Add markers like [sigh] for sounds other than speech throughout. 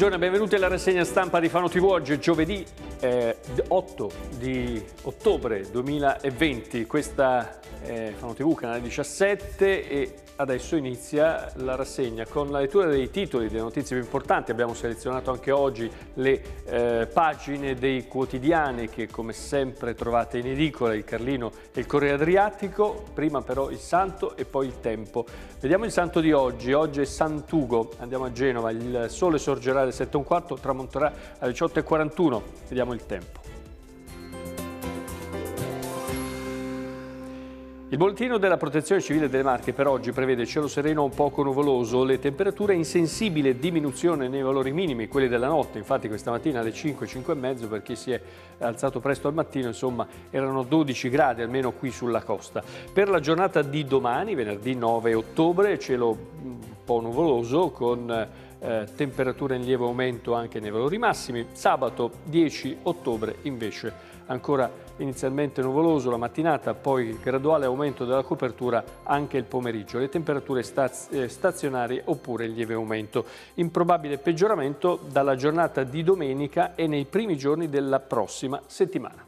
Buongiorno e benvenuti alla rassegna stampa di Fano TV oggi, giovedì eh, 8 di ottobre 2020, questa è eh, Fano TV, canale 17 e adesso inizia la rassegna con la lettura dei titoli, delle notizie più importanti. Abbiamo selezionato anche oggi le eh, pagine dei quotidiani che come sempre trovate in edicola, il Carlino e il Corriere Adriatico, prima però il Santo e poi il Tempo. Vediamo il Santo di oggi, oggi è Santugo, andiamo a Genova, il sole sorgerà alle 7.15, tramonterà alle 18.41, vediamo abbiamo il tempo. Il bollettino della Protezione Civile delle Marche per oggi prevede cielo sereno un poco nuvoloso, le temperature in sensibile diminuzione nei valori minimi, quelli della notte, infatti questa mattina alle 5, 5 e mezzo per chi si è alzato presto al mattino, insomma erano 12 gradi almeno qui sulla costa. Per la giornata di domani, venerdì 9 ottobre, cielo mm, un po' nuvoloso con eh, eh, temperature in lieve aumento anche nei valori massimi. Sabato 10 ottobre invece ancora inizialmente nuvoloso la mattinata, poi graduale aumento della copertura anche il pomeriggio. Le temperature staz eh, stazionarie oppure in lieve aumento. Improbabile peggioramento dalla giornata di domenica e nei primi giorni della prossima settimana.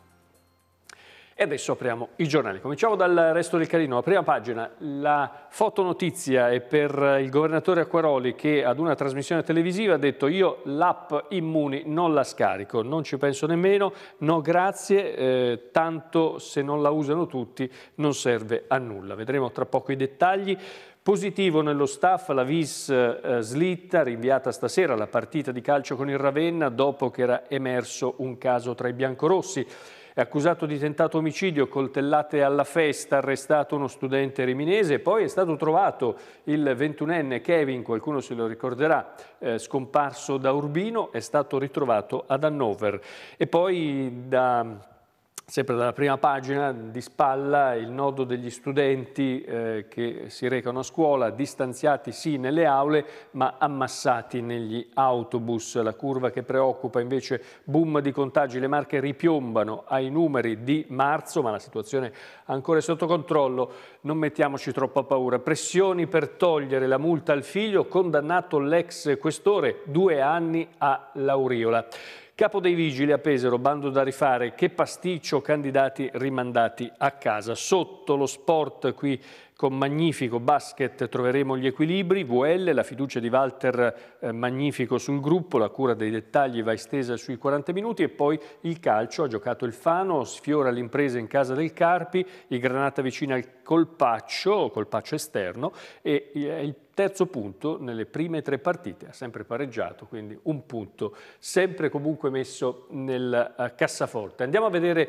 E adesso apriamo i giornali. Cominciamo dal resto del carino. La prima pagina, la fotonotizia è per il governatore Acquaroli che ad una trasmissione televisiva ha detto io l'app Immuni non la scarico, non ci penso nemmeno, no grazie, eh, tanto se non la usano tutti non serve a nulla. Vedremo tra poco i dettagli. Positivo nello staff, la Vis eh, slitta, rinviata stasera la partita di calcio con il Ravenna dopo che era emerso un caso tra i biancorossi. È accusato di tentato omicidio, coltellate alla festa, arrestato uno studente riminese. Poi è stato trovato il 21enne Kevin, qualcuno se lo ricorderà, eh, scomparso da Urbino, è stato ritrovato ad Hannover. E poi da Sempre dalla prima pagina di spalla il nodo degli studenti eh, che si recano a scuola, distanziati sì nelle aule ma ammassati negli autobus. La curva che preoccupa invece boom di contagi, le marche ripiombano ai numeri di marzo ma la situazione ancora è sotto controllo, non mettiamoci troppa paura. Pressioni per togliere la multa al figlio, condannato l'ex questore due anni a Lauriola. Capo dei vigili a Pesaro, bando da rifare, che pasticcio, candidati rimandati a casa. Sotto lo sport qui con Magnifico Basket troveremo gli equilibri, VL, la fiducia di Walter eh, Magnifico sul gruppo, la cura dei dettagli va estesa sui 40 minuti e poi il calcio, ha giocato il Fano, sfiora l'impresa in casa del Carpi, il Granata vicino al colpaccio, colpaccio esterno e eh, il Terzo punto nelle prime tre partite, ha sempre pareggiato, quindi un punto, sempre comunque messo nel eh, cassaforte. Andiamo a vedere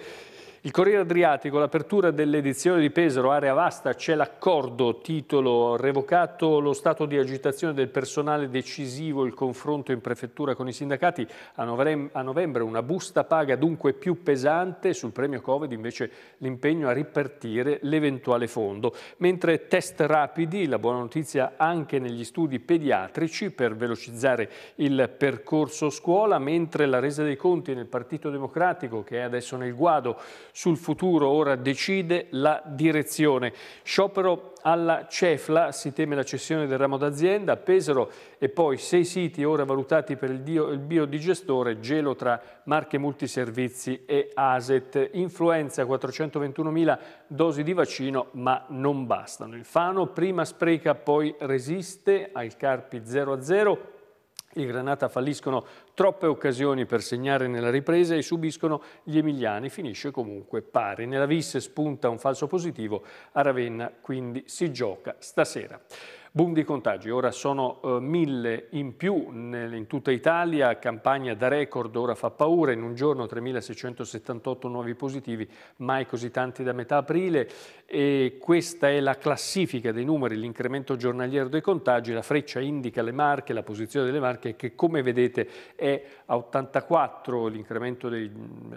il Corriere Adriatico, l'apertura dell'edizione di Pesaro, area vasta, c'è l'accordo, titolo, revocato lo stato di agitazione del personale decisivo, il confronto in prefettura con i sindacati, a novembre una busta paga dunque più pesante, sul premio Covid invece l'impegno a ripartire l'eventuale fondo. Mentre test rapidi, la buona notizia anche negli studi pediatrici per velocizzare il percorso scuola, mentre la resa dei conti nel Partito Democratico, che è adesso nel guado, sul futuro ora decide la direzione. Sciopero alla Cefla, si teme la cessione del ramo d'azienda, Pesaro e poi sei siti ora valutati per il, biodigestore, gelo tra marche multiservizi e ASET. Influenza 421.000 dosi di vaccino ma non bastano. Il Fano prima spreca poi resiste al Carpi 0 a 0, i Granata falliscono troppe occasioni per segnare nella ripresa e subiscono gli emiliani. Finisce comunque pari. Nella Visse spunta un falso positivo. A Ravenna quindi si gioca stasera. Boom di contagi, ora sono eh, mille in più nel, in tutta Italia, campagna da record, ora fa paura, in un giorno 3.678 nuovi positivi, mai così tanti da metà aprile e questa è la classifica dei numeri, l'incremento giornaliero dei contagi, la freccia indica le marche, la posizione delle marche che come vedete è a 84 l'incremento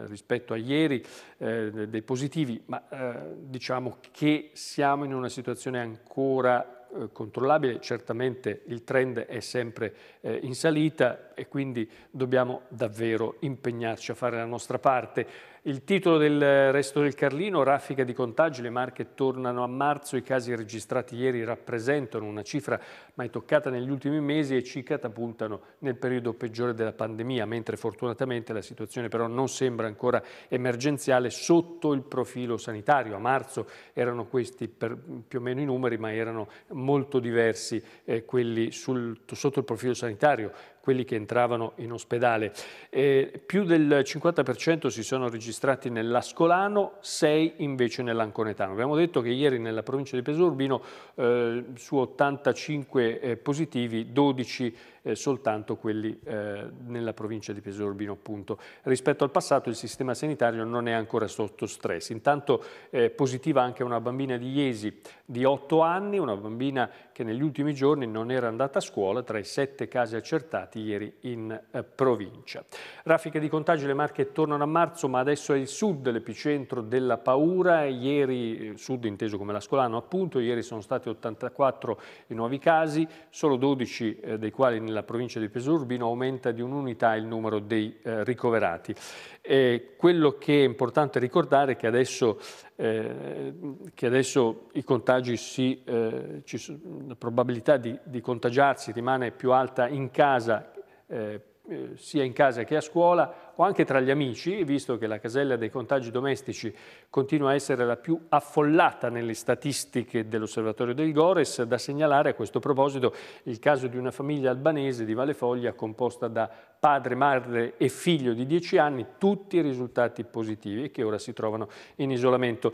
rispetto a ieri eh, dei positivi, ma eh, diciamo che siamo in una situazione ancora eh, controllabile, certamente il trend è sempre eh, in salita e quindi dobbiamo davvero impegnarci a fare la nostra parte. Il titolo del resto del Carlino, raffica di contagi, le marche tornano a marzo, i casi registrati ieri rappresentano una cifra mai toccata negli ultimi mesi e ci catapultano nel periodo peggiore della pandemia, mentre fortunatamente la situazione però non sembra ancora emergenziale sotto il profilo sanitario. A marzo erano questi più o meno i numeri, ma erano molto diversi eh, quelli sul, sotto il profilo sanitario quelli che entravano in ospedale. Eh, più del 50% si sono registrati nell'Ascolano, 6 invece nell'Anconetano. Abbiamo detto che ieri nella provincia di Pesorbino eh, su 85 eh, positivi 12 eh, soltanto quelli eh, nella provincia di Pesaro Urbino appunto. Rispetto al passato il sistema sanitario non è ancora sotto stress, intanto eh, positiva anche una bambina di Iesi di 8 anni, una bambina che negli ultimi giorni non era andata a scuola tra i 7 casi accertati ieri in eh, provincia. Raffiche di contagio le Marche tornano a marzo ma adesso è il sud l'epicentro della paura, ieri eh, sud inteso come la scolano appunto, ieri sono stati 84 i nuovi casi, solo 12 eh, dei quali nella nella provincia di Pesaro Urbino aumenta di un'unità il numero dei eh, ricoverati. E quello che è importante ricordare è che adesso, eh, che adesso i contagi si, eh, ci, la probabilità di, di, contagiarsi rimane più alta in casa eh, eh, sia in casa che a scuola o anche tra gli amici, visto che la casella dei contagi domestici continua a essere la più affollata nelle statistiche dell'osservatorio del Gores, da segnalare a questo proposito il caso di una famiglia albanese di Valle Foglia composta da padre, madre e figlio di 10 anni, tutti risultati positivi e che ora si trovano in isolamento.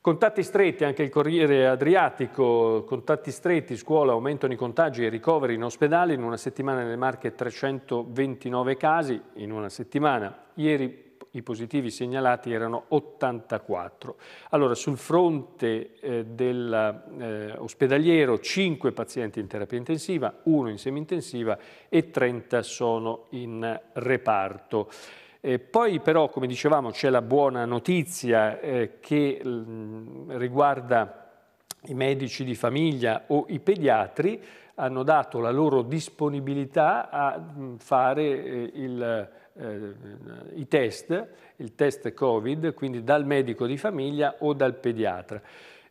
Contatti stretti, anche il Corriere Adriatico, contatti stretti, scuola, aumentano i contagi e i ricoveri in ospedale, in una settimana nelle Marche 329 casi, in una settimana, ieri i positivi segnalati erano 84. Allora, sul fronte eh, dell'ospedaliero eh, 5 pazienti in terapia intensiva, 1 in semi-intensiva e 30 sono in reparto. Eh, poi però, come dicevamo, c'è la buona notizia eh, che mm, riguarda i medici di famiglia o i pediatri, hanno dato la loro disponibilità a mm, fare eh, il, eh, i test, il test Covid, quindi dal medico di famiglia o dal pediatra.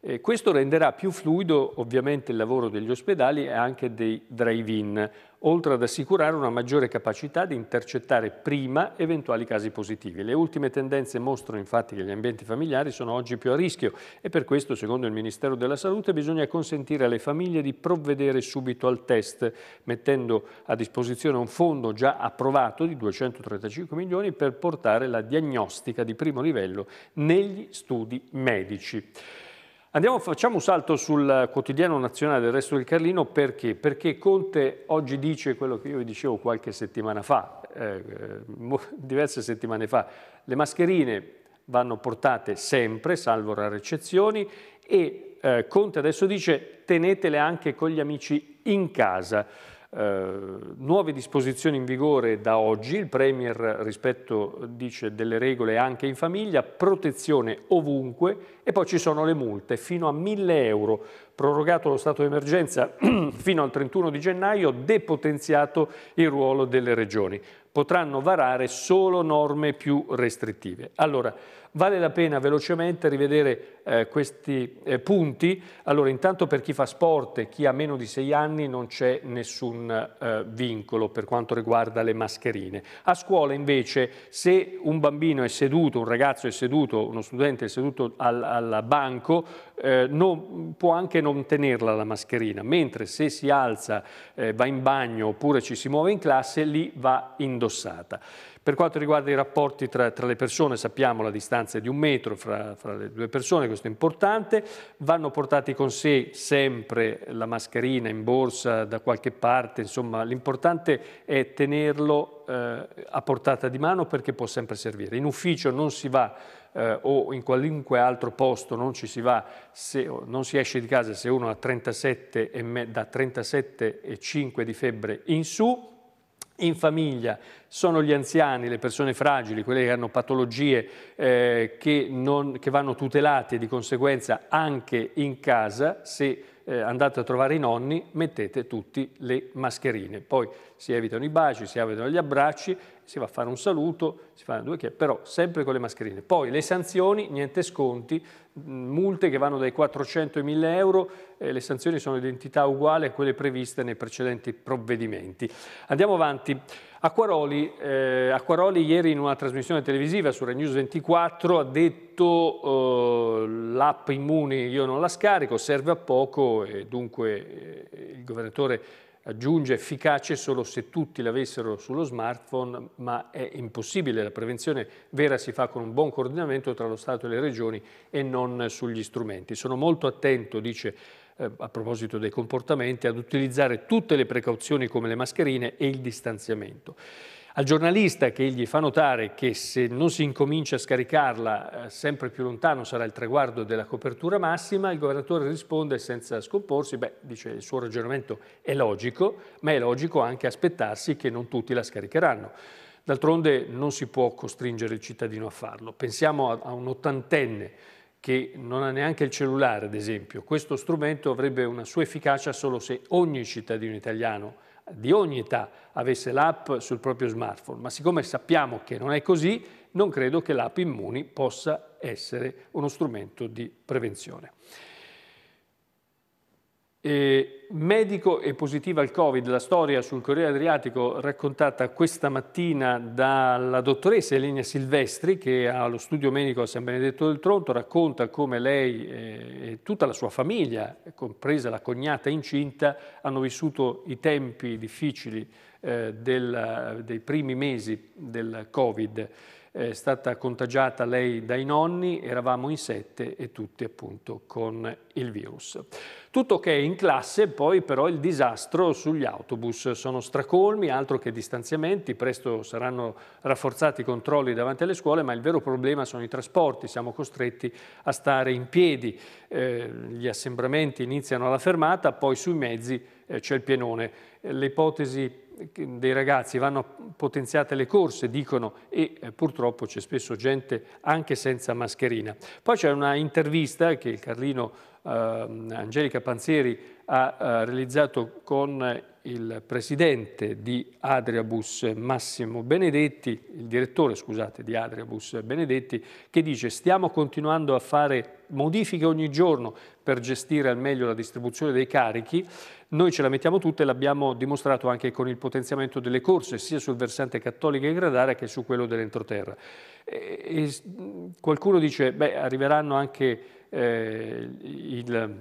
Eh, questo renderà più fluido ovviamente il lavoro degli ospedali e anche dei drive-in oltre ad assicurare una maggiore capacità di intercettare prima eventuali casi positivi. Le ultime tendenze mostrano infatti che gli ambienti familiari sono oggi più a rischio e per questo, secondo il Ministero della Salute, bisogna consentire alle famiglie di provvedere subito al test, mettendo a disposizione un fondo già approvato di 235 milioni per portare la diagnostica di primo livello negli studi medici. Andiamo, facciamo un salto sul quotidiano nazionale del resto del Carlino perché? Perché Conte oggi dice quello che io vi dicevo qualche settimana fa, eh, eh [laughs] diverse settimane fa, le mascherine vanno portate sempre, salvo rare eccezioni, e eh, Conte adesso dice tenetele anche con gli amici in casa. Uh, nuove disposizioni in vigore da oggi, il Premier rispetto dice, delle regole anche in famiglia, protezione ovunque e poi ci sono le multe fino a 1000 euro, prorogato lo stato di emergenza [clears throat] fino al 31 di gennaio, depotenziato il ruolo delle regioni. Potranno varare solo norme più restrittive. Allora, Vale la pena velocemente rivedere eh, questi eh, punti. Allora, intanto per chi fa sport e chi ha meno di 6 anni non c'è nessun eh, vincolo per quanto riguarda le mascherine. A scuola invece, se un bambino è seduto, un ragazzo è seduto, uno studente è seduto al, al banco, eh, non, può anche non tenerla la mascherina, mentre se si alza, eh, va in bagno oppure ci si muove in classe, lì va indossata. Per quanto riguarda i rapporti tra, tra, le persone, sappiamo la distanza di un metro fra, fra, le due persone, questo è importante. Vanno portati con sé sempre la mascherina in borsa da qualche parte, insomma l'importante è tenerlo eh, a portata di mano perché può sempre servire. In ufficio non si va eh, o in qualunque altro posto non ci si va, se, non si esce di casa se uno ha 37 me, da 37,5 di febbre in su, in famiglia sono gli anziani, le persone fragili, quelle che hanno patologie eh, che, non, che vanno tutelate di conseguenza anche in casa se eh, andate a trovare i nonni, mettete tutti le mascherine. Poi si evitano i baci, si evitano gli abbracci, si va a fare un saluto, si fanno due chiacchiere, però sempre con le mascherine. Poi le sanzioni, niente sconti, mm, multe che vanno dai 400 ai 1000 euro, eh, le sanzioni sono identità uguali a quelle previste nei precedenti provvedimenti. Andiamo avanti. Acquaroli, eh, Acquaroli, ieri in una trasmissione televisiva su Renews 24 ha detto eh, l'app Immuni io non la scarico, serve a poco e dunque eh, il governatore aggiunge efficace solo se tutti l'avessero sullo smartphone, ma è impossibile, la prevenzione vera si fa con un buon coordinamento tra lo Stato e le regioni e non sugli strumenti. Sono molto attento, dice eh, a proposito dei comportamenti, ad utilizzare tutte le precauzioni come le mascherine e il distanziamento. Al giornalista che gli fa notare che se non si incomincia a scaricarla eh, sempre più lontano sarà il traguardo della copertura massima, il governatore risponde senza scomporsi, beh, dice il suo ragionamento è logico, ma è logico anche aspettarsi che non tutti la scaricheranno. D'altronde non si può costringere il cittadino a farlo. Pensiamo a un ottantenne che non ha neanche il cellulare, ad esempio. Questo strumento avrebbe una sua efficacia solo se ogni cittadino italiano di ogni età avesse l'app sul proprio smartphone, ma siccome sappiamo che non è così, non credo che l'app Immuni possa essere uno strumento di prevenzione. Eh, medico e positiva al Covid, la storia sul Corriere Adriatico raccontata questa mattina dalla dottoressa Elenia Silvestri che allo studio medico a San Benedetto del Tronto, racconta come lei e tutta la sua famiglia, compresa la cognata incinta, hanno vissuto i tempi difficili eh, del, dei primi mesi del Covid è stata contagiata lei dai nonni, eravamo in sette e tutti appunto con il virus. Tutto ok in classe, poi però il disastro sugli autobus. Sono stracolmi, altro che distanziamenti, presto saranno rafforzati i controlli davanti alle scuole, ma il vero problema sono i trasporti, siamo costretti a stare in piedi. Eh, gli assembramenti iniziano alla fermata, poi sui mezzi eh, c'è il pienone. L'ipotesi dei ragazzi, vanno potenziate le corse, dicono, e eh, purtroppo c'è spesso gente anche senza mascherina. Poi c'è una intervista che il Carlino eh, Angelica Panzieri ha eh, realizzato con il presidente di Adriabus Massimo Benedetti, il direttore scusate, di Adriabus Benedetti, che dice stiamo continuando a fare modifiche ogni giorno per gestire al meglio la distribuzione dei carichi noi ce la mettiamo tutta e l'abbiamo dimostrato anche con il potenziamento delle corse, sia sul versante cattolico e gradare che su quello dell'entroterra. E, e, qualcuno dice, beh, arriveranno anche eh, il,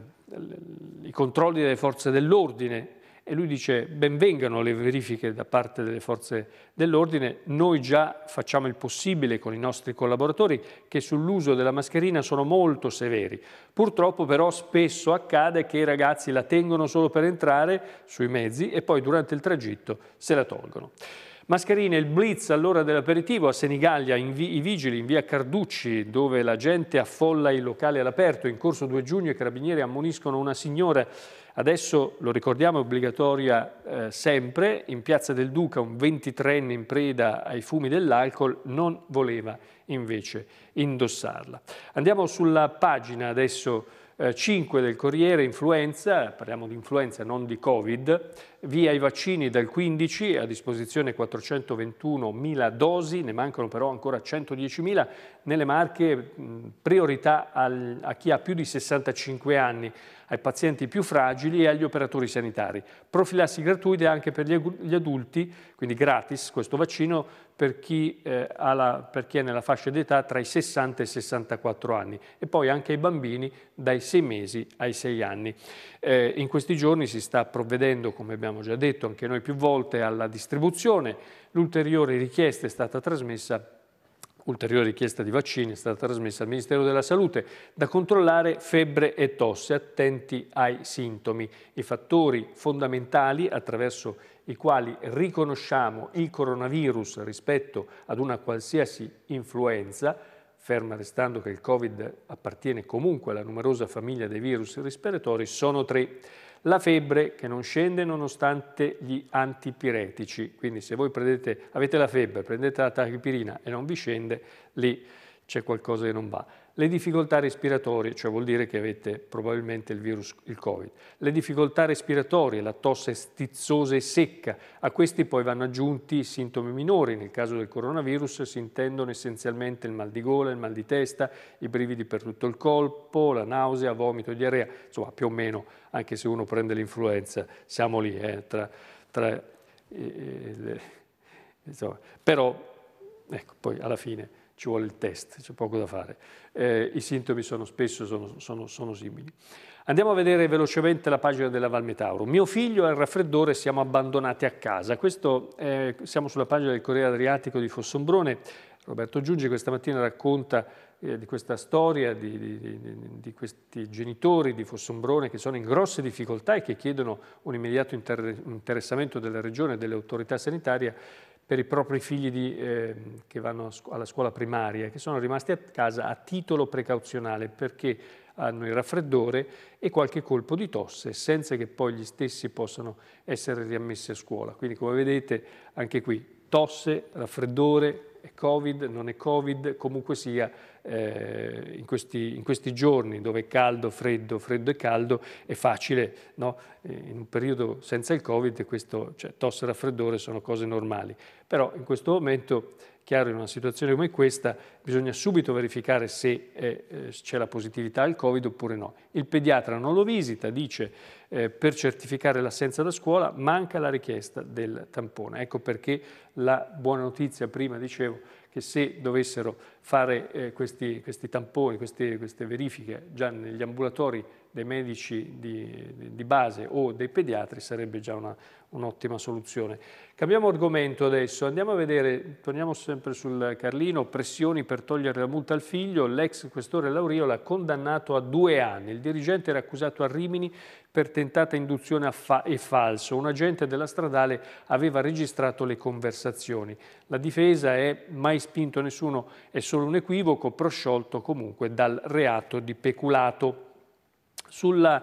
i controlli delle forze dell'ordine, e lui dice benvengano le verifiche da parte delle forze dell'ordine, noi già facciamo il possibile con i nostri collaboratori che sull'uso della mascherina sono molto severi. Purtroppo però spesso accade che i ragazzi la tengono solo per entrare sui mezzi e poi durante il tragitto se la tolgono. Mascherine, il blitz all'ora dell'aperitivo a Senigallia, vi, i vigili in via Carducci, dove la gente affolla i locali all'aperto. In corso 2 giugno i carabinieri ammoniscono una signora Adesso, lo ricordiamo, è obbligatoria eh, sempre, in Piazza del Duca un 23enne in preda ai fumi dell'alcol non voleva invece indossarla. Andiamo sulla pagina adesso eh, 5 del Corriere, influenza, parliamo di influenza non di Covid, via i vaccini dal 15, a disposizione 421.000 dosi, ne mancano però ancora 110.000, nelle marche mh, priorità al, a chi ha più di 65 anni ai pazienti più fragili e agli operatori sanitari. Profilassi gratuite anche per gli adulti, quindi gratis questo vaccino per chi, eh, la, per chi è nella fascia d'età tra i 60 e i 64 anni e poi anche ai bambini dai 6 mesi ai 6 anni. Eh, in questi giorni si sta provvedendo, come abbiamo già detto anche noi più volte, alla distribuzione. L'ulteriore richiesta è stata trasmessa ulteriore richiesta di vaccini è stata trasmessa al Ministero della Salute, da controllare febbre e tosse, attenti ai sintomi. I fattori fondamentali attraverso i quali riconosciamo il coronavirus rispetto ad una qualsiasi influenza, ferma restando che il Covid appartiene comunque alla numerosa famiglia dei virus respiratori, sono tre la febbre che non scende nonostante gli antipiretici, quindi se voi prendete, avete la febbre, prendete la tachipirina e non vi scende, lì c'è qualcosa che non va le difficoltà respiratorie, cioè vuol dire che avete probabilmente il virus, il Covid, le difficoltà respiratorie, la tosse stizzosa e secca, a questi poi vanno aggiunti sintomi minori, nel caso del coronavirus si intendono essenzialmente il mal di gola, il mal di testa, i brividi per tutto il colpo, la nausea, vomito, diarrea, insomma più o meno, anche se uno prende l'influenza, siamo lì, eh, tra, tra, eh, eh, insomma, però ecco, poi alla fine ci vuole il test, c'è poco da fare. Eh, I sintomi sono spesso sono, sono, sono simili. Andiamo a vedere velocemente la pagina della Valmetauro. Mio figlio ha il raffreddore, e siamo abbandonati a casa. Questo, eh, siamo sulla pagina del Corriere Adriatico di Fossombrone. Roberto Giungi questa mattina racconta eh, di questa storia di, di, di, di, questi genitori di Fossombrone che sono in grosse difficoltà e che chiedono un immediato inter interessamento della Regione e delle autorità sanitarie per i propri figli di, eh, che vanno alla scuola primaria, che sono rimasti a casa a titolo precauzionale perché hanno il raffreddore e qualche colpo di tosse senza che poi gli stessi possano essere riammessi a scuola. Quindi come vedete anche qui tosse, raffreddore, è Covid, non è Covid, comunque sia eh, in, questi, in, questi, giorni dove è caldo, freddo, freddo e caldo, è facile, no? Eh, in un periodo senza il Covid questo, cioè, tosse e raffreddore sono cose normali, però in questo momento Chiaro, in una situazione come questa bisogna subito verificare se eh, eh, c'è la positività al Covid oppure no. Il pediatra non lo visita, dice eh, per certificare l'assenza da scuola manca la richiesta del tampone. Ecco perché la buona notizia, prima dicevo, che se dovessero fare eh, questi, questi, tamponi, queste, queste verifiche già negli ambulatori dei medici di, di base o dei pediatri sarebbe già un'ottima un soluzione. Cambiamo argomento adesso, andiamo a vedere, torniamo sempre sul Carlino, pressioni per togliere la multa al figlio, l'ex questore Lauriola condannato a due anni, il dirigente era accusato a Rimini per tentata induzione fa e falso, un agente della stradale aveva registrato le conversazioni. La difesa è mai spinto nessuno, è solo un equivoco, prosciolto comunque dal reato di peculato. Sulla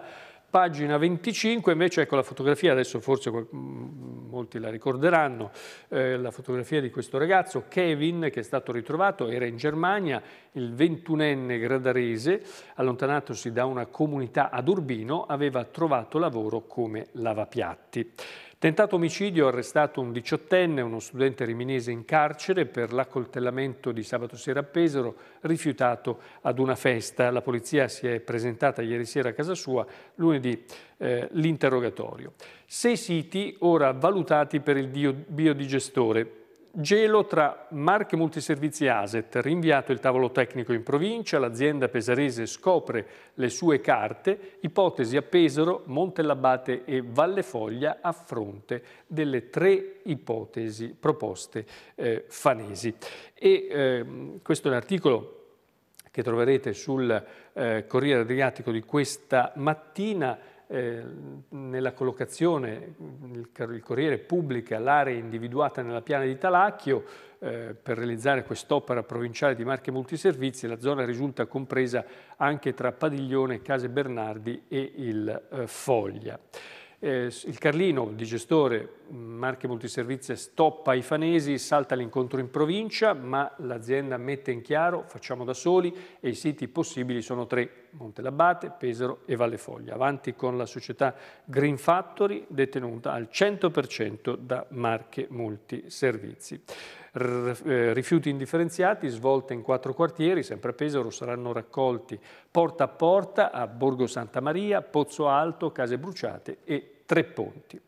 pagina 25 invece ecco la fotografia, adesso forse mm, molti la ricorderanno, eh, la fotografia di questo ragazzo, Kevin, che è stato ritrovato, era in Germania, il 21enne gradarese, allontanatosi da una comunità ad Urbino, aveva trovato lavoro come lavapiatti. Tentato omicidio, arrestato un diciottenne, uno studente riminese in carcere per l'accoltellamento di sabato sera a Pesaro, rifiutato ad una festa. La polizia si è presentata ieri sera a casa sua, lunedì eh, l'interrogatorio. Sei siti ora valutati per il biodigestore Gelo tra Marche Multiservizi Aset, rinviato il tavolo tecnico in provincia, l'azienda pesarese scopre le sue carte, ipotesi a Pesaro, Montellabate e Vallefoglia a fronte delle tre ipotesi proposte eh, fanesi. E, eh, questo è un articolo che troverete sul eh, Corriere Adriatico di questa mattina, eh, nella collocazione il, il Corriere pubblica l'area individuata nella piana di Talacchio eh, per realizzare quest'opera provinciale di marche multiservizi, la zona risulta compresa anche tra Padiglione, Case Bernardi e il eh, Foglia. Eh, il Carlino, di gestore mm, Marche Multiservizi, stoppa i fanesi, salta l'incontro in provincia, ma l'azienda mette in chiaro, facciamo da soli e i siti possibili sono tre, Montelabbate, Pesaro e Vallefoglia, avanti con la società Green Factory detenuta al 100% da Marche Multiservizi. R eh, rifiuti indifferenziati svolte in quattro quartieri, sempre a Pesaro, saranno raccolti porta a porta a Borgo Santa Maria, Pozzo Alto, Case Bruciate e tre ponti.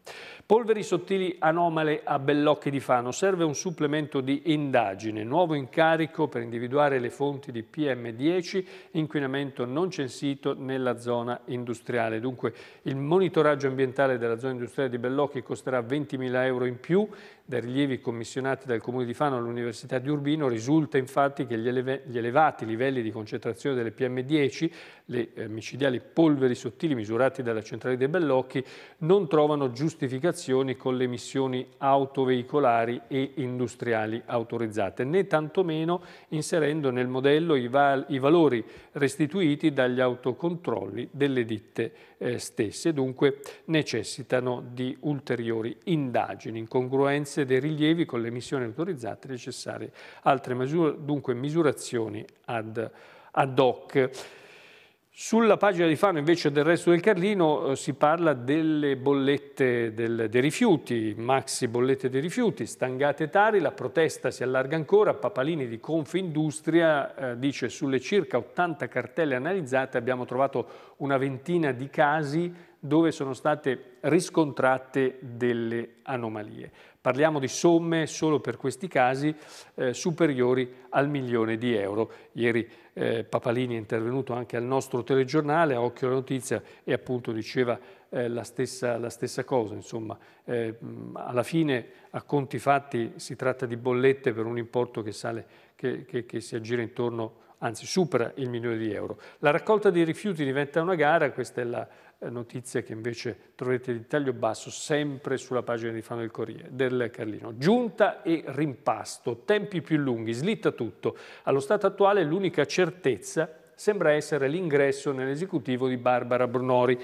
Polveri sottili anomale a Bellocchi di Fano. Serve un supplemento di indagine, nuovo incarico per individuare le fonti di PM10, inquinamento non censito nella zona industriale. Dunque il monitoraggio ambientale della zona industriale di Bellocchi costerà 20.000 euro in più. Dai rilievi commissionati dal Comune di Fano all'Università di Urbino risulta infatti che gli, eleve, gli elevati livelli di concentrazione delle PM10, le eh, micidiali polveri sottili misurati dalla centrale di Bellocchi, non trovano giustificazioni con le emissioni autoveicolari e industriali autorizzate, né tantomeno inserendo nel modello i, val i valori restituiti dagli autocontrolli delle ditte eh, stesse, dunque necessitano di ulteriori indagini, incongruenze dei rilievi con le emissioni autorizzate necessarie, altre misure, dunque misurazioni ad, ad hoc. Sulla pagina di Fano invece del resto del Carlino eh, si parla delle bollette del, dei rifiuti, maxi bollette dei rifiuti, stangate tari, la protesta si allarga ancora, Papalini di Confindustria eh, dice sulle circa 80 cartelle analizzate abbiamo trovato una ventina di casi dove sono state riscontrate delle anomalie. Parliamo di somme solo per questi casi eh, superiori al milione di euro. Ieri eh, Papalini è intervenuto anche al nostro telegiornale, a occhio alla notizia, e appunto diceva eh, la, stessa, la, stessa, cosa. Insomma, eh, alla fine a conti fatti si tratta di bollette per un importo che, sale, che, che, che si aggira intorno anzi supera il milione di euro. La raccolta dei rifiuti diventa una gara, questa è la, eh, notizia che invece troverete di taglio basso sempre sulla pagina di Fano del Corriere, del Carlino. Giunta e rimpasto, tempi più lunghi, slitta tutto. Allo stato attuale l'unica certezza sembra essere l'ingresso nell'esecutivo di Barbara Brunori.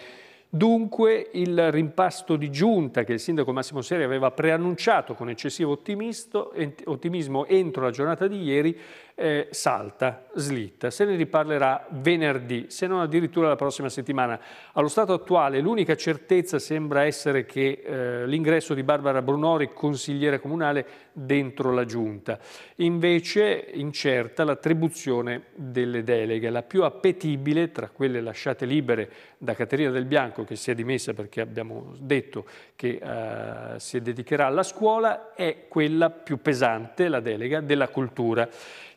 Dunque il rimpasto di giunta che il sindaco Massimo Seri aveva preannunciato con eccessivo ottimismo entro la giornata di ieri eh, salta, slitta. Se ne riparlerà venerdì, se non addirittura la prossima settimana. Allo stato attuale l'unica certezza sembra essere che eh, l'ingresso di Barbara Brunori, consigliera comunale, dentro la giunta. Invece incerta l'attribuzione delle deleghe, la più appetibile tra quelle lasciate libere da Caterina Del Bianco, che si è dimessa perché abbiamo detto che eh, si dedicherà alla scuola, è quella più pesante, la delega, della cultura.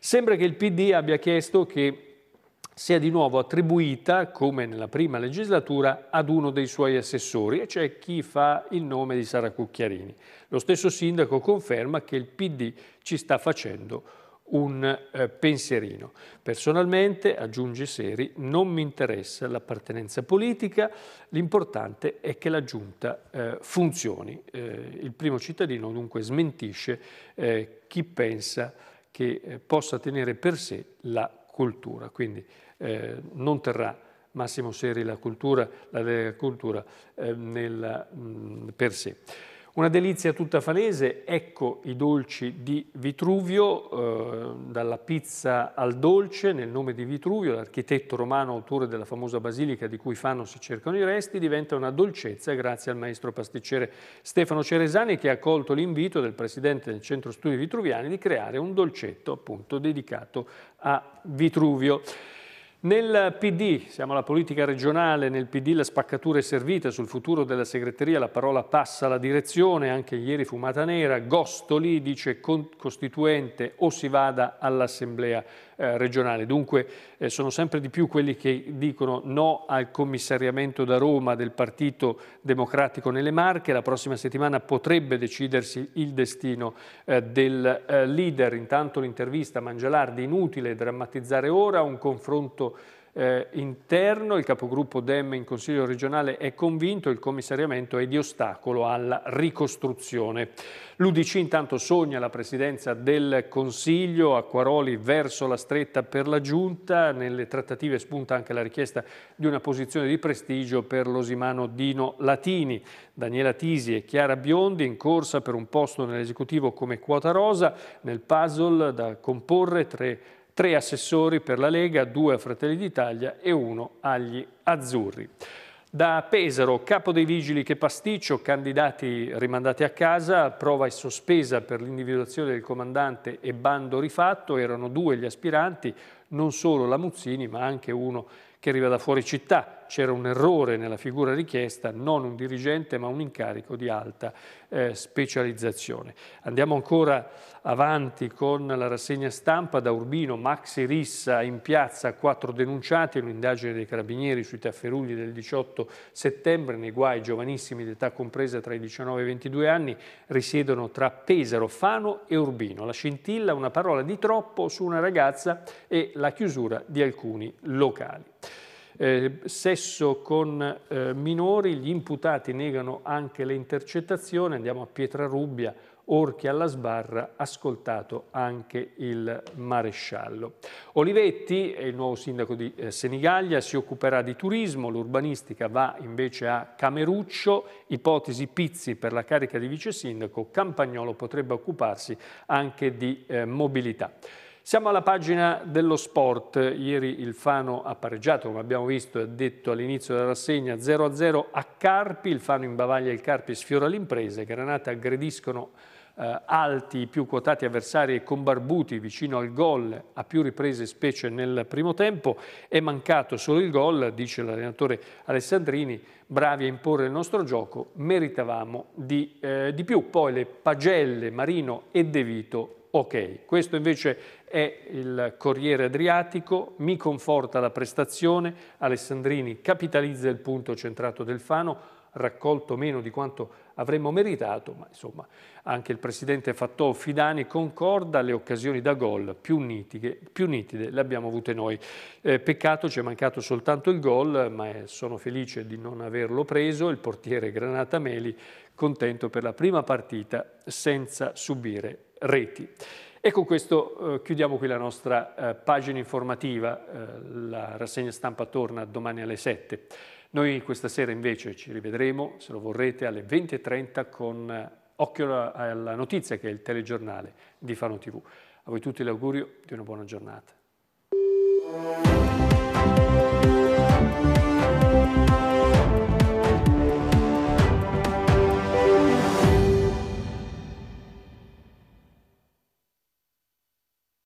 Sembra che il PD abbia chiesto che sia di nuovo attribuita, come nella prima legislatura, ad uno dei suoi assessori, e cioè chi fa il nome di Sara Cucchiarini. Lo stesso sindaco conferma che il PD ci sta facendo un eh, pensierino. Personalmente, aggiunge Seri, non mi interessa l'appartenenza politica, l'importante è che la giunta eh, funzioni. Eh, il primo cittadino dunque smentisce eh, chi pensa che eh, possa tenere per sé la cultura. Quindi eh, non terrà Massimo Seri la cultura, la cultura eh, nel, mh, mm, per sé. Una delizia tutta falese, ecco i dolci di Vitruvio, eh, dalla pizza al dolce, nel nome di Vitruvio, l'architetto romano autore della famosa basilica di cui fanno si cercano i resti, diventa una dolcezza grazie al maestro pasticcere Stefano Ceresani che ha accolto l'invito del presidente del Centro Studi Vitruviani di creare un dolcetto appunto dedicato a Vitruvio. Nel PD, siamo alla politica regionale, nel PD la spaccatura è servita, sul futuro della segreteria la parola passa alla direzione, anche ieri fumata nera, Gostoli dice costituente o si vada all'assemblea eh, regionale. Dunque eh, sono sempre di più quelli che dicono no al commissariamento da Roma del Partito Democratico nelle Marche. La prossima settimana potrebbe decidersi il destino eh, del eh, leader. Intanto l'intervista a Mangialardi, inutile drammatizzare ora, un confronto eh, interno, il capogruppo Dem in Consiglio regionale è convinto, il commissariamento è di ostacolo alla ricostruzione. L'Udc intanto sogna la presidenza del Consiglio, Acquaroli verso la stretta per la Giunta, nelle trattative spunta anche la richiesta di una posizione di prestigio per l'osimano Dino Latini. Daniela Tisi e Chiara Biondi in corsa per un posto nell'esecutivo come quota rosa, nel puzzle da comporre tre tre assessori per la Lega, due a Fratelli d'Italia e uno agli Azzurri. Da Pesaro, capo dei vigili che pasticcio, candidati rimandati a casa, prova è sospesa per l'individuazione del comandante e bando rifatto, erano due gli aspiranti, non solo la Muzzini ma anche uno che arriva da fuori città. C'era un errore nella figura richiesta, non un dirigente ma un incarico di alta eh, specializzazione. Andiamo ancora avanti con la rassegna stampa da Urbino, Maxi Rissa in piazza, quattro denunciati, un'indagine dei carabinieri sui tafferugli del 18 settembre, nei guai giovanissimi d'età compresa tra i 19 e i 22 anni, risiedono tra Pesaro, Fano e Urbino. La scintilla, una parola di troppo su una ragazza e la chiusura di alcuni locali. Eh, sesso con eh, minori, gli imputati negano anche le intercettazioni, andiamo a Pietrarubbia, Orchi alla sbarra, ascoltato anche il maresciallo. Olivetti, il nuovo sindaco di eh, Senigallia, si occuperà di turismo, l'urbanistica va invece a Cameruccio, ipotesi Pizzi per la carica di vice sindaco, Campagnolo potrebbe occuparsi anche di eh, mobilità. Siamo alla pagina dello sport. Ieri il Fano ha pareggiato, come abbiamo visto e detto all'inizio della rassegna, 0-0 a Carpi. Il Fano imbavaglia il Carpi sfiora l'impresa. Granata aggrediscono eh, alti i più quotati avversari e con Barbuti vicino al gol a più riprese specie nel primo tempo. È mancato solo il gol, dice l'allenatore Alessandrini. Bravi a imporre il nostro gioco, meritavamo di, eh, di più. Poi le pagelle Marino e De Vito Ok, questo invece è il Corriere Adriatico, mi conforta la prestazione, Alessandrini capitalizza il punto centrato del Fano, raccolto meno di quanto avremmo meritato, ma insomma anche il presidente Fattò Fidani concorda, le occasioni da gol più, nitiche, più nitide le abbiamo avute noi. Eh, peccato ci è mancato soltanto il gol, ma sono felice di non averlo preso, il portiere Granata Meli contento per la prima partita senza subire reti. E con questo eh, chiudiamo qui la nostra eh, pagina informativa, eh, la rassegna stampa torna domani alle 7. Noi questa sera invece ci rivedremo, se lo vorrete, alle 20.30 con eh, Occhio alla notizia, che è il telegiornale di Fano TV. A voi tutti l'augurio di una buona giornata.